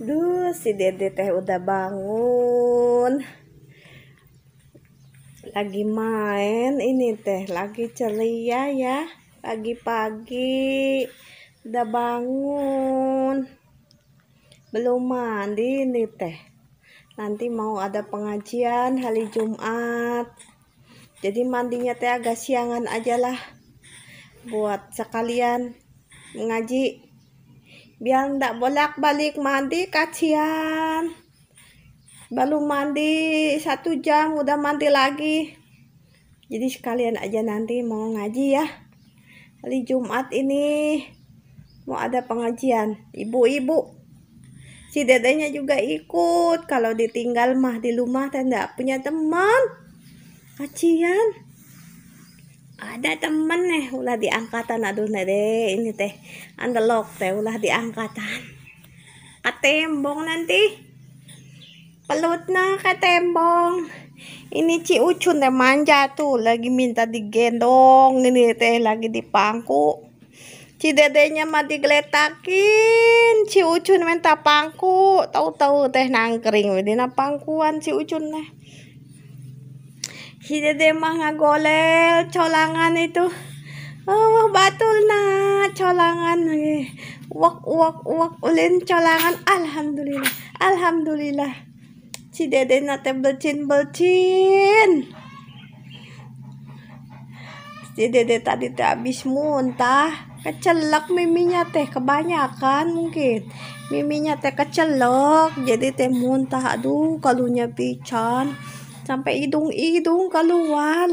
Duh, si Dede teh udah bangun. Lagi main ini teh, lagi ceria ya. Pagi-pagi udah bangun. Belum mandi ini teh. Nanti mau ada pengajian hari Jumat. Jadi mandinya teh agak siangan aja lah. Buat sekalian ngaji biar ndak bolak-balik mandi kasihan baru mandi satu jam udah mandi lagi jadi sekalian aja nanti mau ngaji ya hari Jumat ini mau ada pengajian ibu-ibu si dedenya juga ikut kalau ditinggal mah di rumah dan punya teman kasihan ada temen nih ulah di angkatan aduh nade ini teh andelok teh ulah di angkatan katembong nanti pelut na katembong ini Ci Ucun teh manja tuh lagi minta digendong ini teh lagi dipangku Ci dedenya mah digeletakin Ci Ucun minta pangku tahu-tahu teh nangkring, di pangkuan Ci Ucun teh Si dede mga golel, cholangan itu, Oh, batul na, cholangan. Wak, wak, wak ulin cholangan. Alhamdulillah, alhamdulillah. Si dede na belcin, belcin. Si dede tadi teh habis muntah. Kecelak miminya teh, kebanyakan mungkin. Miminya teh kecelak, jadi teh muntah. Aduh, kalunya pican. Sampai hidung-hidung keluar.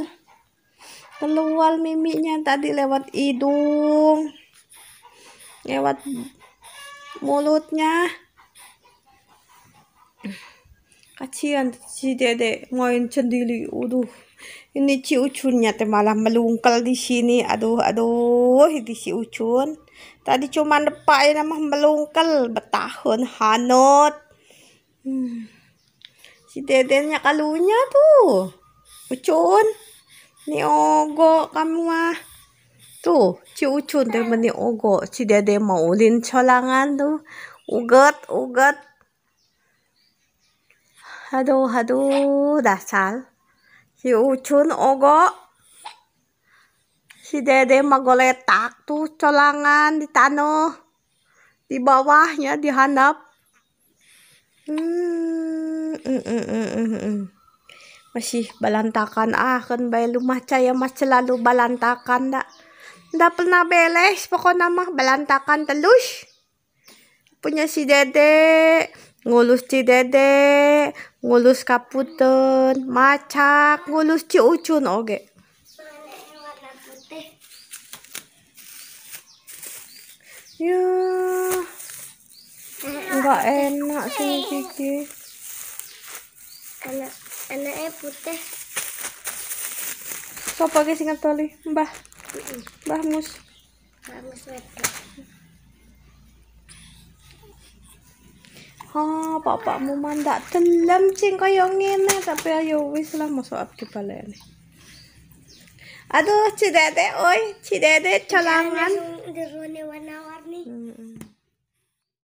Keluar mimiknya tadi lewat hidung. Lewat mulutnya. Kasihan si dede main sendiri. Aduh. Ini si Ucunnya teh malah melungkel di sini. Aduh, aduh, ini si Ucun. Tadi cuma depan nama melungkal bertahun hanut. Hmm. Si Deden nya kalunya tuh. Ucun. Ni ogo kamu mah. Tuh, si Ucun tuh ni ogo. Si Dede mau ulin colangan tuh. Ugat, ugat. Aduh, aduh, dasar. Si Ucun ogo. Si Dede magoletak tuh colangan di tanah. Di bawahnya, di handap. Hmm masih balantakan ah kan bay lumah caya mas selalu balantakan dak dak pernah beles pokok nama balantakan telus punya si dede ngulus si dede ngulus kaputen macak ngulus si ucun oge okay. ya nggak enak sih Kiki anak anaknya putih so pagi sing toli? Mbah. Mbah Mus. Mbah Mus wedok. Oh, ha, papa mu mandak telam cing kaya ngene tapi ayo wis lah di abdi ini Aduh, cidete oi, cidete colangan.